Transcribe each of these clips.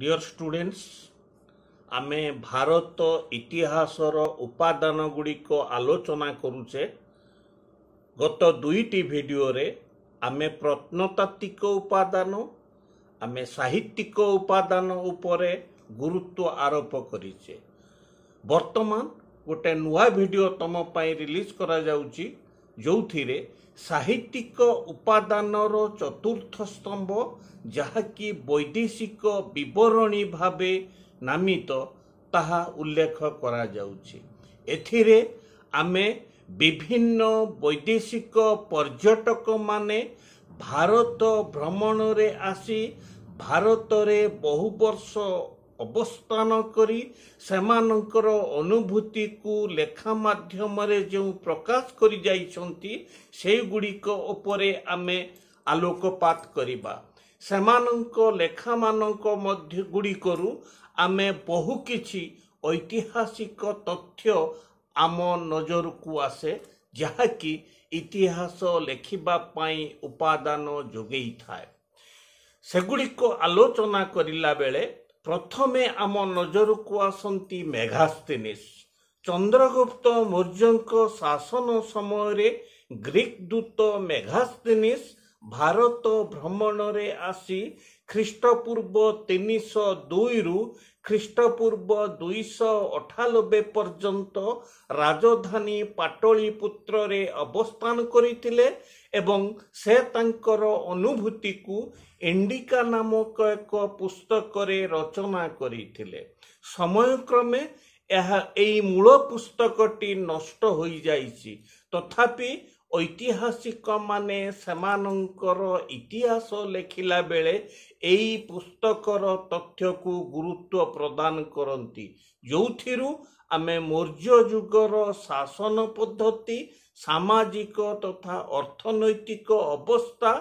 deer students ଆମେ ଭାରତ ଇତିହାସର ଉପାଦାନ ଗୁଡ଼ିକ ଆଲୋଚନା କରୁଛେ ଗତ ଦୁଇଟି ଭିଡ଼ିଓରେ ଆମେ ପ୍ରତ୍ନତାତ୍ତ୍ୱିକ ଉପାଦାନ ଆମେ ସାହିତ୍ୟିକ ଉପାଦାନ ଉପରେ ଗୁରୁତ୍ୱ ଆରୋପ କରିଛେ ବର୍ତ୍ତମାନ ଗୋଟେ ନୂଆ ଭିଡ଼ିଓ ତୁମ ପାଇଁ ରିଲିଜ୍ କରାଯାଉଛି ଯେଉଁଥିରେ ସାହିତ୍ୟିକ ଉପାଦାନର ଚତୁର୍ଥ ସ୍ତମ୍ଭ ଯାହାକି ବୈଦେଶିକ ବିବରଣୀ ଭାବେ ନାମିତ ତାହା ଉଲ୍ଲେଖ କରାଯାଉଛି ଏଥିରେ ଆମେ ବିଭିନ୍ନ ବୈଦେଶିକ ପର୍ଯ୍ୟଟକମାନେ ଭାରତ ଭ୍ରମଣରେ ଆସି ଭାରତରେ ବହୁ ବର୍ଷ ଅବସ୍ଥାନ କରି ସେମାନଙ୍କର ଅନୁଭୂତିକୁ ଲେଖା ମାଧ୍ୟମରେ ଯେଉଁ ପ୍ରକାଶ କରିଯାଇଛନ୍ତି ସେଗୁଡ଼ିକ ଉପରେ ଆମେ ଆଲୋକପାତ କରିବା ସେମାନଙ୍କ ଲେଖାମାନଙ୍କ ମଧ୍ୟ ଗୁଡ଼ିକରୁ ଆମେ ବହୁ କିଛି ଐତିହାସିକ ତଥ୍ୟ ଆମ ନଜରକୁ ଆସେ ଯାହାକି ଇତିହାସ ଲେଖିବା ପାଇଁ ଉପାଦାନ ଯୋଗେଇଥାଏ ସେଗୁଡ଼ିକ ଆଲୋଚନା କରିଲା ବେଳେ ପ୍ରଥମେ ଆମ ନଜରକୁ ଆସନ୍ତି ମେଘାସ୍ତିନିସ୍ ଚନ୍ଦ୍ରଗୁପ୍ତ ମୌର୍ଯ୍ୟଙ୍କ ଶାସନ ସମୟରେ ଗ୍ରୀକ୍ ଦୂତ ମେଘାସ୍ତିନିସ୍ ଭାରତ ଭ୍ରମଣରେ ଆସି ଖ୍ରୀଷ୍ଟପୂର୍ବ ତିନିଶହ ଦୁଇରୁ ଖ୍ରୀଷ୍ଟପୂର୍ବ ଦୁଇଶହ ଅଠାନବେ ପର୍ଯ୍ୟନ୍ତ ରାଜଧାନୀ ପାଟଳୀପୁତ୍ରରେ ଅବସ୍ଥାନ କରିଥିଲେ ଏବଂ ସେ ତାଙ୍କର ଅନୁଭୂତିକୁ ଇଣ୍ଡିକା ନାମକ ଏକ ପୁସ୍ତକରେ ରଚନା କରିଥିଲେ ସମୟକ୍ରମେ ଏହା ଏହି ମୂଳ ପୁସ୍ତକଟି ନଷ୍ଟ ହୋଇଯାଇଛି ତଥାପି ଐତିହାସିକମାନେ ସେମାନଙ୍କର ଇତିହାସ ଲେଖିଲା ବେଳେ ଏହି ପୁସ୍ତକର ତଥ୍ୟକୁ ଗୁରୁତ୍ୱ ପ୍ରଦାନ କରନ୍ତି ଯେଉଁଥିରୁ ଆମେ ମୌର୍ଯ୍ୟ ଯୁଗର ଶାସନ ପଦ୍ଧତି ସାମାଜିକ ତଥା ଅର୍ଥନୈତିକ ଅବସ୍ଥା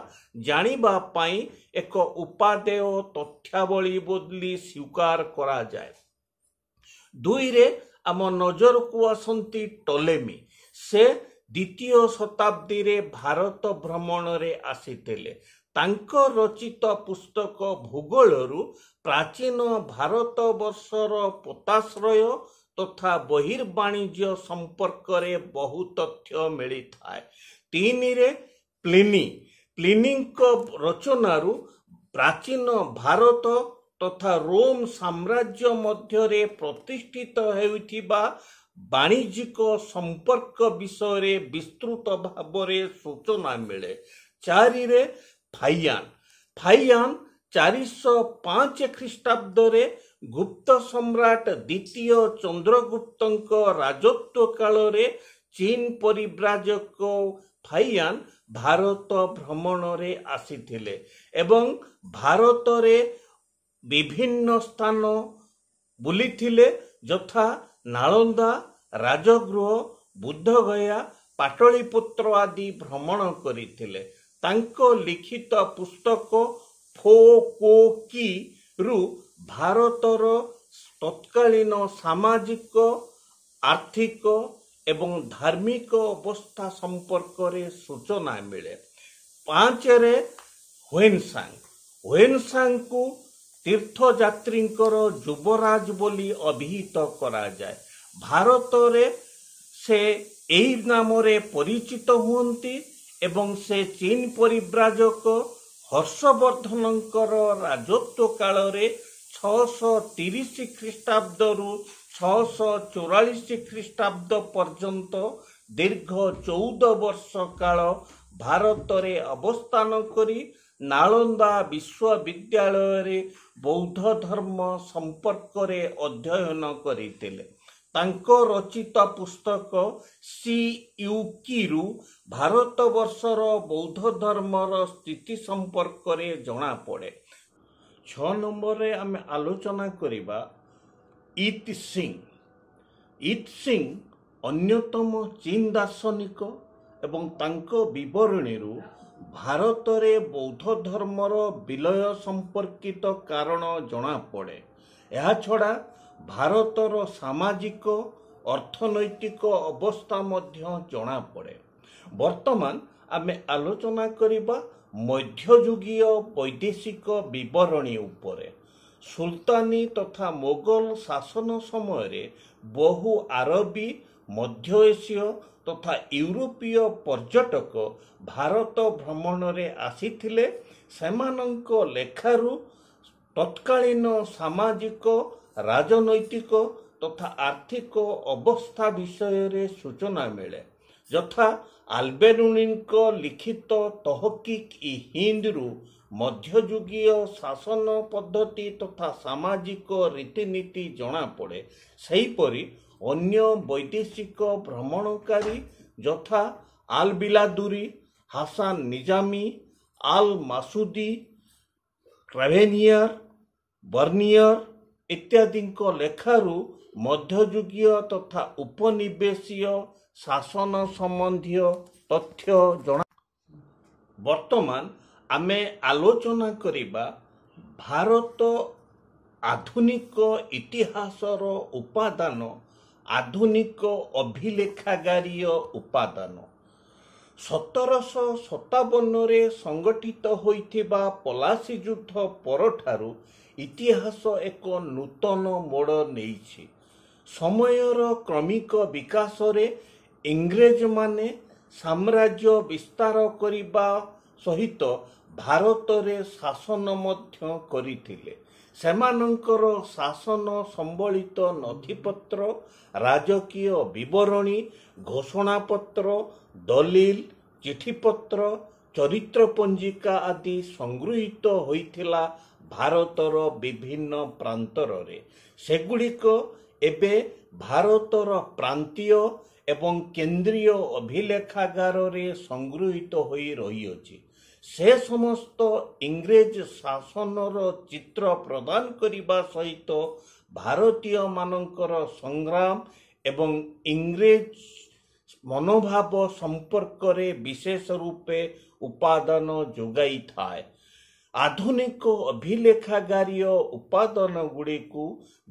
ଜାଣିବା ପାଇଁ ଏକ ଉପାଦେୟ ତଥ୍ୟାବଳୀ ବୋଲି ସ୍ୱୀକାର କରାଯାଏ ଦୁଇରେ ଆମ ନଜରକୁ ଆସନ୍ତି ଟଲେମି ସେ ଦ୍ୱିତୀୟ ଶତାବ୍ଦୀରେ ଭାରତ ଭ୍ରମଣରେ ଆସିଥିଲେ ତାଙ୍କ ରଚିତ ପୁସ୍ତକ ଭୂଗୋଳରୁ ପ୍ରାଚୀନ ଭାରତବର୍ଷର ପୋତାଶ୍ରୟ ତଥା ବହିର୍ବାଣିଜ୍ୟ ସମ୍ପର୍କରେ ବହୁ ତଥ୍ୟ ମିଳିଥାଏ ତିନିରେ ପ୍ଲିନି ପ୍ଲିନିଙ୍କ ରଚନାରୁ ପ୍ରାଚୀନ ଭାରତ ତଥା ରୋମ୍ ସାମ୍ରାଜ୍ୟ ମଧ୍ୟରେ ପ୍ରତିଷ୍ଠିତ ହେଉଥିବା ବାଣିଜ୍ୟିକ ସମ୍ପର୍କ ବିଷୟରେ ବିସ୍ତୃତ ଭାବରେ ସୂଚନା ମିଳେ ଚାରିରେ ଫାଇଆନ୍ ଫାଇଆନ୍ ଚାରିଶହ ପାଞ୍ଚ ଖ୍ରୀଷ୍ଟାବ୍ଦରେ ଗୁପ୍ତ ସମ୍ରାଟ ଦ୍ୱିତୀୟ ଚନ୍ଦ୍ରଗୁପ୍ତଙ୍କ ରାଜତ୍ୱ କାଳରେ ଚୀନ ପରିବ୍ରାଜକ ଫାଇଆନ୍ ଭାରତ ଭ୍ରମଣରେ ଆସିଥିଲେ ଏବଂ ଭାରତରେ ବିଭିନ୍ନ ସ୍ଥାନ ବୁଲିଥିଲେ ଯଥା ନାଳନ୍ଦା ରାଜଗୃହ ବୁଦ୍ଧଗୟା ପାଟଳୀପୁତ୍ର ଆଦି ଭ୍ରମଣ କରିଥିଲେ ତାଙ୍କ ଲିଖିତ ପୁସ୍ତକ ଫୋକୋକିରୁ ଭାରତର ତତ୍କାଳୀନ ସାମାଜିକ ଆର୍ଥିକ ଏବଂ ଧାର୍ମିକ ଅବସ୍ଥା ସମ୍ପର୍କରେ ସୂଚନା ମିଳେ ପାଞ୍ଚରେ ହ୍ୱେନସାଙ୍ଗ ହ୍ୱେନସାଙ୍ଗକୁ ତୀର୍ଥଯାତ୍ରୀଙ୍କର ଯୁବରାଜ ବୋଲି ଅଭିହିତ କରାଯାଏ ଭାରତରେ ସେ ଏହି ନାମରେ ପରିଚିତ ହୁଅନ୍ତି ଏବଂ ସେ ଚୀନ ପରିବ୍ରାଜକ ହର୍ଷବର୍ଦ୍ଧନଙ୍କର ରାଜତ୍ୱ କାଳରେ ଛଅଶହ ତିରିଶ ଖ୍ରୀଷ୍ଟାବ୍ଦରୁ ଛଅଶହ ଚଉରାଳିଶ ଖ୍ରୀଷ୍ଟାବ୍ଦ ପର୍ଯ୍ୟନ୍ତ ଦୀର୍ଘ ଚଉଦ ବର୍ଷ କାଳ ଭାରତରେ ଅବସ୍ଥାନ କରି ନାଳନ୍ଦା ବିଶ୍ୱବିଦ୍ୟାଳୟରେ ବୌଦ୍ଧ ଧର୍ମ ସମ୍ପର୍କରେ ଅଧ୍ୟୟନ କରିଥିଲେ ତାଙ୍କ ରଚିତ ପୁସ୍ତକ ସି ୟୁକିରୁ ଭାରତବର୍ଷର ବୌଦ୍ଧ ଧର୍ମର ସ୍ଥିତି ସମ୍ପର୍କରେ ଜଣାପଡ଼େ ଛଅ ନମ୍ବରରେ ଆମେ ଆଲୋଚନା କରିବା ଇତ୍ ସିଂ ଇତ୍ ସିଂ ଅନ୍ୟତମ ଚୀନ୍ ଦାର୍ଶନିକ ଏବଂ ତାଙ୍କ ବିବରଣୀରୁ ଭାରତରେ ବୌଦ୍ଧ ଧର୍ମର ବିଲୟ ସମ୍ପର୍କିତ କାରଣ ଜଣାପଡ଼େ ଏହା ଛଡ଼ା ଭାରତର ସାମାଜିକ ଅର୍ଥନୈତିକ ଅବସ୍ଥା ମଧ୍ୟ ଜଣାପଡ଼େ ବର୍ତ୍ତମାନ ଆମେ ଆଲୋଚନା କରିବା ମଧ୍ୟଯୁଗୀୟ ବୈଦେଶିକ ବିବରଣୀ ଉପରେ ସୁଲତାନୀ ତଥା ମୋଗଲ ଶାସନ ସମୟରେ ବହୁ ଆରବୀ ମଧ୍ୟ ଏସୀୟ ତଥା ୟୁରୋପୀୟ ପର୍ଯ୍ୟଟକ ଭାରତ ଭ୍ରମଣରେ ଆସିଥିଲେ ସେମାନଙ୍କ ଲେଖାରୁ ତତ୍କାଳୀନ ସାମାଜିକ ରାଜନୈତିକ ତଥା ଆର୍ଥିକ ଅବସ୍ଥା ବିଷୟରେ ସୂଚନା ମିଳେ ଯଥା ଆଲବେରୁଣିଙ୍କ ଲିଖିତ ତହକିକ୍ ଇ ହିନ୍ଦରୁ ମଧ୍ୟଯୁଗୀୟ ଶାସନ ପଦ୍ଧତି ତଥା ସାମାଜିକ ରୀତିନୀତି ଜଣାପଡ଼େ ସେହିପରି ଅନ୍ୟ ବୈଦେଶିକ ଭ୍ରମଣକାରୀ ଯଥା ଆଲ୍ ବିଲାଦୁରୀ ହାସାନ ନିଜାମୀ ଆଲ୍ ମାସୁଦି କ୍ରାଭେନିୟର ବର୍ନିୟର ଇତ୍ୟାଦିଙ୍କ ଲେଖାରୁ ମଧ୍ୟଯୁଗୀୟ ତଥା ଉପନିବେଶୀୟ ଶାସନ ସମ୍ବନ୍ଧୀୟ ତଥ୍ୟ ଜଣା ବର୍ତ୍ତମାନ ଆମେ ଆଲୋଚନା କରିବା ଭାରତ ଆଧୁନିକ ଇତିହାସର ଉପାଦାନ ଆଧୁନିକ ଅଭିଲେଖାଗାରୀୟ ଉପାଦାନ ସତରଶହ ସତାବନରେ ସଂଗଠିତ ହୋଇଥିବା ପଲାସୀ ଯୁଦ୍ଧ ପରଠାରୁ ଇତିହାସ ଏକ ନୂତନ ମୋଡ଼ ନେଇଛି ସମୟର କ୍ରମିକ ବିକାଶରେ ଇଂରେଜମାନେ ସାମ୍ରାଜ୍ୟ ବିସ୍ତାର କରିବା ସହିତ ଭାରତରେ ଶାସନ ମଧ୍ୟ କରିଥିଲେ ସେମାନଙ୍କର ଶାସନ ସମ୍ବଳିତ ନଥିପତ୍ର ରାଜକୀୟ ବିବରଣୀ ଘୋଷଣାପତ୍ର ଦଲିଲ ଚିଠିପତ୍ର ଚରିତ୍ର ପଞ୍ଜିକା ଆଦି ସଂଗୃହୀତ ହୋଇଥିଲା ଭାରତର ବିଭିନ୍ନ ପ୍ରାନ୍ତରରେ ସେଗୁଡ଼ିକ ଏବେ ଭାରତର ପ୍ରାନ୍ତୀୟ ଏବଂ କେନ୍ଦ୍ରୀୟ ଅଭିଲେଖାଗାରରେ ସଂଗୃହୀତ ହୋଇ ରହିଅଛି ସେ ସମସ୍ତ ଇଂରେଜ ଶାସନର ଚିତ୍ର ପ୍ରଦାନ କରିବା ସହିତ ଭାରତୀୟମାନଙ୍କର ସଂଗ୍ରାମ ଏବଂ ଇଂରେଜ ମନୋଭାବ ସମ୍ପର୍କରେ ବିଶେଷ ରୂପେ ଉପାଦାନ ଯୋଗାଇଥାଏ ଆଧୁନିକ ଅଭିଲେଖାଗାରୀୟ ଉପାଦାନ ଗୁଡ଼ିକୁ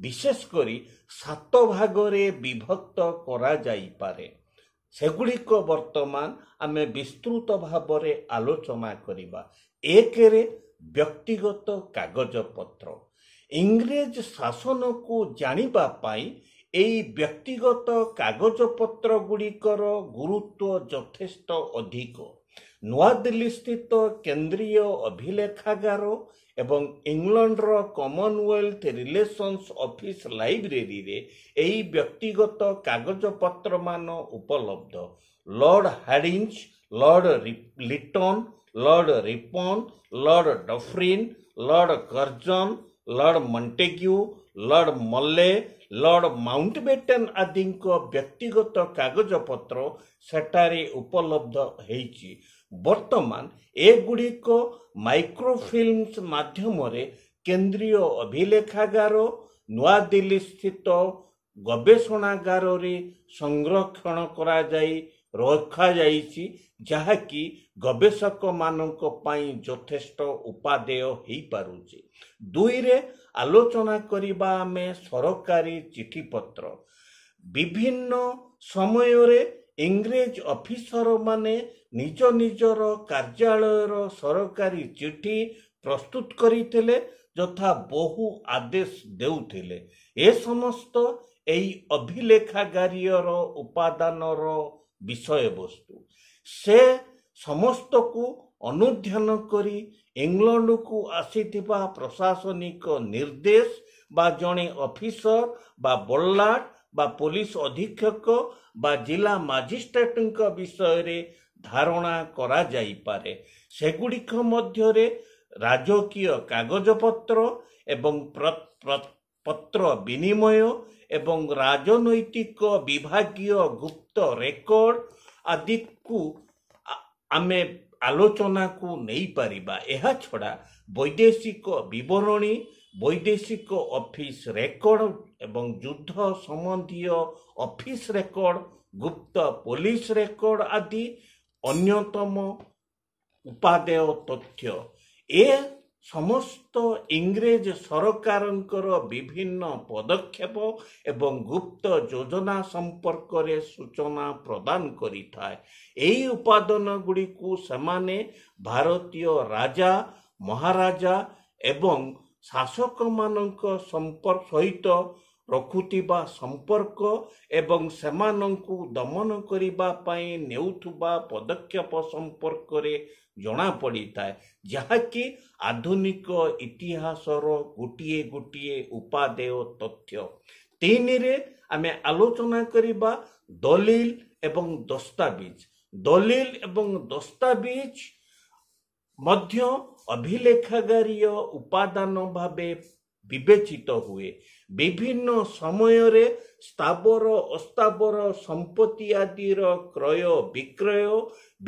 ବିଶେଷ କରି ସାତ ଭାଗରେ ବିଭକ୍ତ କରାଯାଇପାରେ ସେଗୁଡ଼ିକ ବର୍ତ୍ତମାନ ଆମେ ବିସ୍ତୃତ ଭାବରେ ଆଲୋଚନା କରିବା ଏକରେ ବ୍ୟକ୍ତିଗତ କାଗଜପତ୍ର ଇଂରେଜ ଶାସନକୁ ଜାଣିବା ପାଇଁ ଏହି ବ୍ୟକ୍ତିଗତ କାଗଜପତ୍ର ଗୁଡ଼ିକର ଗୁରୁତ୍ୱ ଯଥେଷ୍ଟ ଅଧିକ নয়া দিল্লি স্থিতিত কেন্দ্রীয় अभिलेखागारো এবং ইংল্যান্ডৰ কমনওয়েলথ রিলেশনস অফিস লাইব্ৰেৰীৰে এই ব্যক্তিগত কাগজ পত্রমান উপলব্ধ Lord Hardinge Lord Lytton Lord Ripon Lord Dufferin Lord Curzon Lord Montagu Lord Morley Lord Mountbatten ଆଦିଙ୍କ ବ୍ୟକ୍ତିଗତ କାଗଜପତ୍ର ସେଠାରେ ଉପଲବ୍ଧ ହେଇଛି ବର୍ତ୍ତମାନ ଏଗୁଡ଼ିକ ମାଇକ୍ରୋଫିଲ୍ମସ୍ ମାଧ୍ୟମରେ କେନ୍ଦ୍ରୀୟ ଅଭିଲେଖାଗାର ନୂଆଦିଲ୍ଲୀ ସ୍ଥିତ ଗବେଷଣାଗାରରେ ସଂରକ୍ଷଣ କରାଯାଇ ରଖାଯାଇଛି ଯାହାକି ଗବେଷକମାନଙ୍କ ପାଇଁ ଯଥେଷ୍ଟ ଉପାଦେୟ ହୋଇପାରୁଛି ଦୁଇରେ ଆଲୋଚନା କରିବା ଆମେ ସରକାରୀ ଚିଠିପତ୍ର ବିଭିନ୍ନ ସମୟରେ ଇଂରେଜ ଅଫିସରମାନେ ନିଜ ନିଜର କାର୍ଯ୍ୟାଳୟର ସରକାରୀ ଚିଠି ପ୍ରସ୍ତୁତ କରିଥିଲେ ଯଥା ବହୁ ଆଦେଶ ଦେଉଥିଲେ ଏ ସମସ୍ତ ଏହି ଅଭିଲେଖାଗାରୀୟର ଉପାଦାନର ବିଷୟବସ୍ତୁ ସେ ସମସ୍ତକୁ ଅନୁଧ୍ୟାନ କରି ଇଂଲଣ୍ଡକୁ ଆସିଥିବା ପ୍ରଶାସନିକ ନିର୍ଦ୍ଦେଶ ବା ଜଣେ ଅଫିସର ବା ବଲାଟ ବା ପୋଲିସ ଅଧୀକ୍ଷକ ବା ଜିଲ୍ଲା ମାଜିଷ୍ଟ୍ରେଟଙ୍କ ବିଷୟରେ ଧାରଣା କରାଯାଇପାରେ ସେଗୁଡ଼ିକ ମଧ୍ୟରେ ରାଜକୀୟ କାଗଜପତ୍ର ଏବଂ ପତ୍ର ବିନିମୟ ଏବଂ ରାଜନୈତିକ ବିଭାଗୀୟ ଗୁପ୍ତ ରେକର୍ଡ଼ ଆଦିକୁ ଆମେ ଆଲୋଚନାକୁ ନେଇପାରିବା ଏହା ଛଡ଼ା ବୈଦେଶିକ ବିବରଣୀ ବୈଦେଶିକ ଅଫିସ୍ ରେକର୍ଡ଼ ଏବଂ ଯୁଦ୍ଧ ସମ୍ବନ୍ଧୀୟ ଅଫିସ୍ ରେକର୍ଡ଼ ଗୁପ୍ତ ପୋଲିସ ରେକର୍ଡ଼ ଆଦି ଅନ୍ୟତମ ଉପାଦେୟ ତଥ୍ୟ ଏ ସମସ୍ତ ଇଂରେଜ ସରକାରଙ୍କର ବିଭିନ୍ନ ପଦକ୍ଷେପ ଏବଂ ଗୁପ୍ତ ଯୋଜନା ସମ୍ପର୍କରେ ସୂଚନା ପ୍ରଦାନ କରିଥାଏ ଏହି ଉପାଦାନ ଗୁଡ଼ିକୁ ସେମାନେ ଭାରତୀୟ ରାଜା ମହାରାଜା ଏବଂ ଶାସକମାନଙ୍କ ସମ୍ପର୍କ ସହିତ ରଖୁଥିବା ସମ୍ପର୍କ ଏବଂ ସେମାନଙ୍କୁ ଦମନ କରିବା ପାଇଁ ନେଉଥିବା ପଦକ୍ଷେପ ସମ୍ପର୍କରେ ଜଣାପଡ଼ିଥାଏ ଯାହାକି ଆଧୁନିକ ଇତିହାସର ଗୋଟିଏ ଗୋଟିଏ ଉପାଦେୟ ତଥ୍ୟ ତିନିରେ ଆମେ ଆଲୋଚନା କରିବା ଦଲିଲ ଏବଂ ଦସ୍ତାବିଜ ଦଲିଲ ଏବଂ ଦସ୍ତାବିଜ ମଧ୍ୟ ଅଭିଲେଖାଗାରୀୟ ଉପାଦାନ ଭାବେ ବିବେଚିତ ହୁଏ ବିଭିନ୍ନ ସମୟରେ ସ୍ଥାବର ଅସ୍ଥାବର ସମ୍ପତ୍ତି ଆଦିର କ୍ରୟ ବିକ୍ରୟ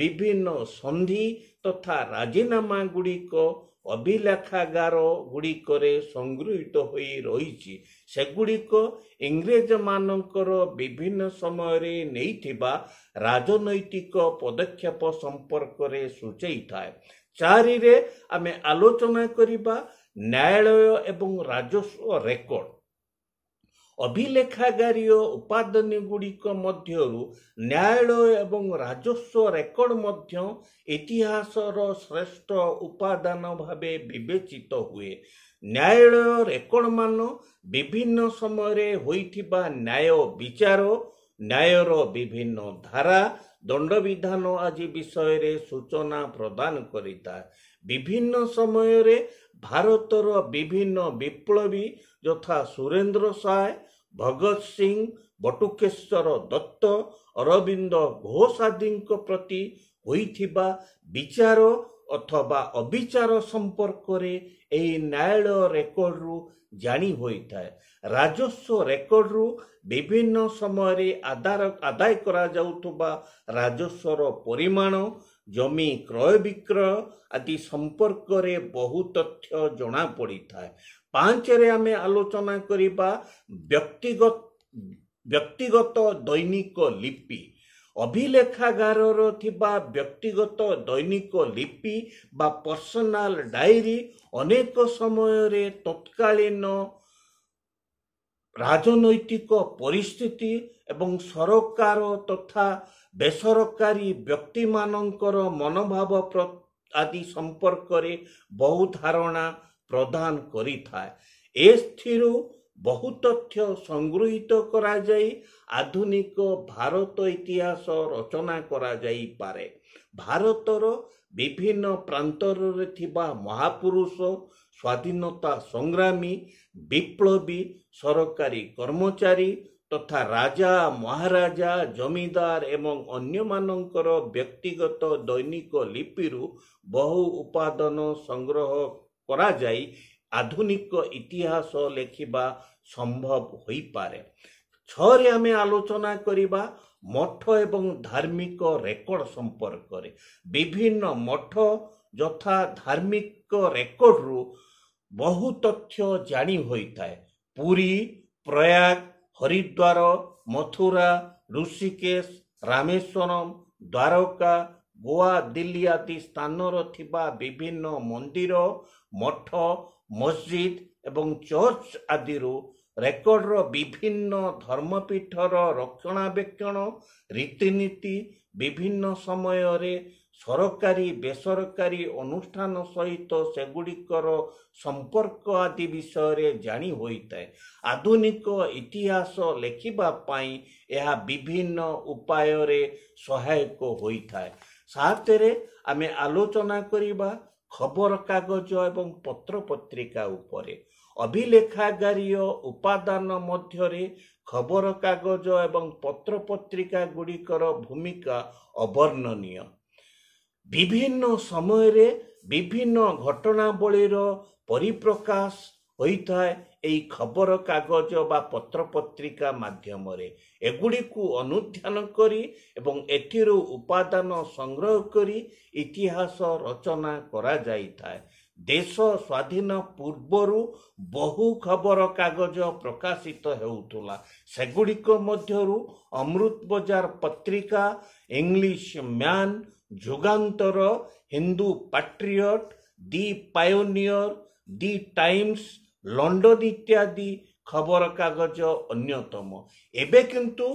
ବିଭିନ୍ନ ସନ୍ଧି ତଥା ରାଜିନାମା ଗୁଡ଼ିକ ଅଭିଲେଖାଗାର ଗୁଡ଼ିକରେ ସଂଗୃହୀତ ହୋଇ ରହିଛି ସେଗୁଡ଼ିକ ଇଂରେଜମାନଙ୍କର ବିଭିନ୍ନ ସମୟରେ ନେଇଥିବା ରାଜନୈତିକ ପଦକ୍ଷେପ ସମ୍ପର୍କରେ ସୂଚେଇଥାଏ ଚାରିରେ ଆମେ ଆଲୋଚନା କରିବା ନ୍ୟାୟାଳୟ ଏବଂ ରାଜସ୍ୱ ରେକର୍ଡ ଅଭିଲେଖାଗାରୀ ଗୁଡ଼ିକ ମଧ୍ୟରୁ ନ୍ୟାୟାଳୟ ଏବଂ ରାଜସ୍ୱ ରେକର୍ଡ ମଧ୍ୟ ଇତିହାସର ଶ୍ରେଷ୍ଠ ଉପାଦାନ ଭାବେ ବିବେଚିତ ହୁଏ ନ୍ୟାୟାଳୟ ରେକର୍ଡ ମାନ ବିଭିନ୍ନ ସମୟରେ ହୋଇଥିବା ନ୍ୟାୟ ବିଚାର ନ୍ୟାୟର ବିଭିନ୍ନ ଧାରା ଦଣ୍ଡବିଧାନ ଆଦି ବିଷୟରେ ସୂଚନା ପ୍ରଦାନ କରିଥାଏ ବିଭିନ୍ନ ସମୟରେ ଭାରତର ବିଭିନ୍ନ ବିପ୍ଳବୀ ଯଥା ସୁରେନ୍ଦ୍ର ସାଏ ଭଗତ ସିଂ ବଟୁକେଶ୍ୱର ଦତ୍ତ ଅରବିନ୍ଦ ଘୋଷ ଆଦିଙ୍କ ପ୍ରତି ହୋଇଥିବା ବିଚାର ଅଥବା ଅବିଚାର ସମ୍ପର୍କରେ ଏହି ନ୍ୟାୟାଳୟ ରେକର୍ଡ଼ରୁ ଜାଣି ହୋଇଥାଏ ରାଜସ୍ୱ ରେକର୍ଡ଼ରୁ ବିଭିନ୍ନ ସମୟରେ ଆଦାର ଆଦାୟ କରାଯାଉଥିବା ରାଜସ୍ୱର ପରିମାଣ ଜମି କ୍ରୟ ବିକ୍ରୟ ଆଦି ସମ୍ପର୍କରେ ବହୁ ତଥ୍ୟ ଜଣାପଡ଼ିଥାଏ ପାଞ୍ଚରେ ଆମେ ଆଲୋଚନା କରିବା ବ୍ୟକ୍ତିଗତ ବ୍ୟକ୍ତିଗତ ଦୈନିକ ଲିପି ଅଭିଲେଖାଗାରର ଥିବା ବ୍ୟକ୍ତିଗତ ଦୈନିକ ଲିପି ବା ପର୍ସନାଲ ଡାଇରୀ ଅନେକ ସମୟରେ ତତ୍କାଳୀନ ରାଜନୈତିକ ପରିସ୍ଥିତି ଏବଂ ସରକାର ତଥା ବେସରକାରୀ ବ୍ୟକ୍ତିମାନଙ୍କର ମନୋଭାବ ଆଦି ସମ୍ପର୍କରେ ବହୁ ଧାରଣା ପ୍ରଦାନ କରିଥାଏ ଏଥିରୁ ବହୁ ତଥ୍ୟ ସଂଗୃହୀତ କରାଯାଇ ଆଧୁନିକ ଭାରତ ଇତିହାସ ରଚନା କରାଯାଇପାରେ ଭାରତର ବିଭିନ୍ନ ପ୍ରାନ୍ତରରେ ଥିବା ମହାପୁରୁଷ ସ୍ୱାଧୀନତା ସଂଗ୍ରାମୀ ବିପ୍ଳବୀ ସରକାରୀ କର୍ମଚାରୀ ତଥା ରାଜା ମହାରାଜା ଜମିଦାର ଏବଂ ଅନ୍ୟମାନଙ୍କର ବ୍ୟକ୍ତିଗତ ଦୈନିକ ଲିପିରୁ ବହୁ ଉପାଦାନ ସଂଗ୍ରହ କରାଯାଇ ଆଧୁନିକ ଇତିହାସ ଲେଖିବା ସମ୍ଭବ ହୋଇପାରେ ଛଅରେ ଆମେ ଆଲୋଚନା କରିବା ମଠ ଏବଂ ଧାର୍ମିକ ରେକର୍ଡ ସମ୍ପର୍କରେ ବିଭିନ୍ନ ମଠ ଯଥା ଧାର୍ମିକ ରେକର୍ଡରୁ ବହୁ ତଥ୍ୟ ଜାଣି ହୋଇଥାଏ ପୁରୀ ପ୍ରୟାଗ ହରିଦ୍ୱାର ମଥୁରା ଋଷିକେଶ ରାମେଶ୍ୱରମ ଦ୍ୱାରକା ଗୋଆ ଦିଲ୍ଲୀ ଆଦି ସ୍ଥାନର ଥିବା ବିଭିନ୍ନ ମନ୍ଦିର ମଠ ମସଜିଦ ଏବଂ ଚର୍ଚ୍ଚ ଆଦିରୁ ରେକର୍ଡ଼ର ବିଭିନ୍ନ ଧର୍ମପୀଠର ରକ୍ଷଣାବେକ୍ଷଣ ରୀତିନୀତି ବିଭିନ୍ନ ସମୟରେ ସରକାରୀ ବେସରକାରୀ ଅନୁଷ୍ଠାନ ସହିତ ସେଗୁଡ଼ିକର ସମ୍ପର୍କ ଆଦି ବିଷୟରେ ଜାଣି ହୋଇଥାଏ ଆଧୁନିକ ଇତିହାସ ଲେଖିବା ପାଇଁ ଏହା ବିଭିନ୍ନ ଉପାୟରେ ସହାୟକ ହୋଇଥାଏ ସାହିତ୍ୟରେ ଆମେ ଆଲୋଚନା କରିବା ଖବରକାଗଜ ଏବଂ ପତ୍ରପତ୍ରିକା ଉପରେ ଅଭିଲେଖାଗାରୀୟ ଉପାଦାନ ମଧ୍ୟରେ ଖବରକାଗଜ ଏବଂ ପତ୍ରପତ୍ରିକା ଗୁଡ଼ିକର ଭୂମିକା ଅବର୍ଣ୍ଣନୀୟ ବିଭିନ୍ନ ସମୟରେ ବିଭିନ୍ନ ଘଟଣାବଳୀର ପରିପ୍ରକାଶ ହୋଇଥାଏ ଏହି ଖବରକାଗଜ ବା ପତ୍ରପତ୍ରିକା ମାଧ୍ୟମରେ ଏଗୁଡ଼ିକୁ ଅନୁଧ୍ୟାନ କରି ଏବଂ ଏଥିରୁ ଉପାଦାନ ସଂଗ୍ରହ କରି ଇତିହାସ ରଚନା କରାଯାଇଥାଏ ଦେଶ ସ୍ୱାଧୀନ ପୂର୍ବରୁ ବହୁ ଖବରକାଗଜ ପ୍ରକାଶିତ ହେଉଥିଲା ସେଗୁଡ଼ିକ ମଧ୍ୟରୁ Amrita Bazar Patrika Englishman Jugantar Hindu Patriot the Pioneer the Times London ଇତ୍ୟାଦି ଖବରକାଗଜ ଅନ୍ୟତମ ଏବେ କିନ୍ତୁ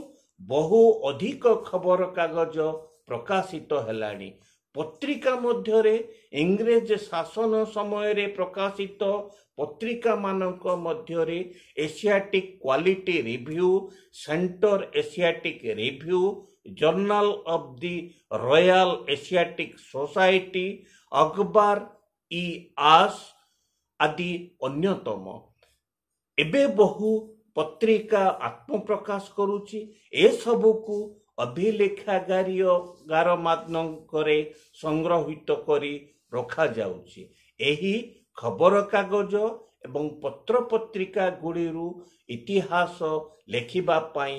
ବହୁ ଅଧିକ ଖବରକାଗଜ ପ୍ରକାଶିତ ହେଲାଣି ପତ୍ରିକା ମଧ୍ୟରେ ଇଂରେଜ ଶାସନ ସମୟରେ ପ୍ରକାଶିତ ପତ୍ରିକାମାନଙ୍କ ମଧ୍ୟରେ Asiatic quarterly review centre Asiatic review journal of the Royal Asiatic Society Akbar ଇ ଆସ୍ ଆଦି ଅନ୍ୟତମ ଏବେ ବହୁ ପତ୍ରିକା ଆତ୍ମପ୍ରକାଶ କରୁଛି ଏସବୁକୁ ଅଭିଲେଖାଗାରୀ ଗାରମାନଙ୍କରେ ସଂଗ୍ରହିତ କରି ରଖାଯାଉଛି ଏହି ଖବରକାଗଜ ଏବଂ ପତ୍ରପତ୍ରିକା ଗୁଡ଼ିରୁ ଇତିହାସ ଲେଖିବା ପାଇଁ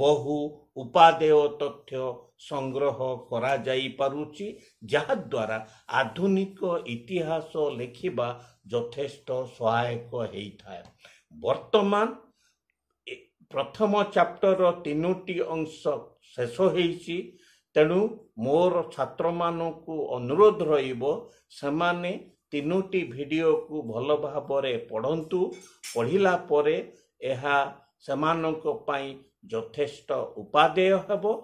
ବହୁ ଉପାଦେୟ ତଥ୍ୟ ସଂଗ୍ରହ କରାଯାଇପାରୁଛି ଯାହାଦ୍ୱାରା ଆଧୁନିକ ଇତିହାସ ଲେଖିବା ଯଥେଷ୍ଟ ସହାୟକ ହେଇଥାଏ ବର୍ତ୍ତମାନ ପ୍ରଥମ ଚାପ୍ଟରର ତିନୋଟି ଅଂଶ ଶେଷ ହେଇଛି ତେଣୁ ମୋର ଛାତ୍ରମାନଙ୍କୁ ଅନୁରୋଧ ରହିବ ସେମାନେ ତିନୋଟି ଭିଡ଼ିଓକୁ ଭଲ ଭାବରେ ପଢ଼ନ୍ତୁ ପଢ଼ିଲା ପରେ ଏହା ସେମାନଙ୍କ ପାଇଁ ଯଥେଷ୍ଟ ଉପାଦେୟ ହେବ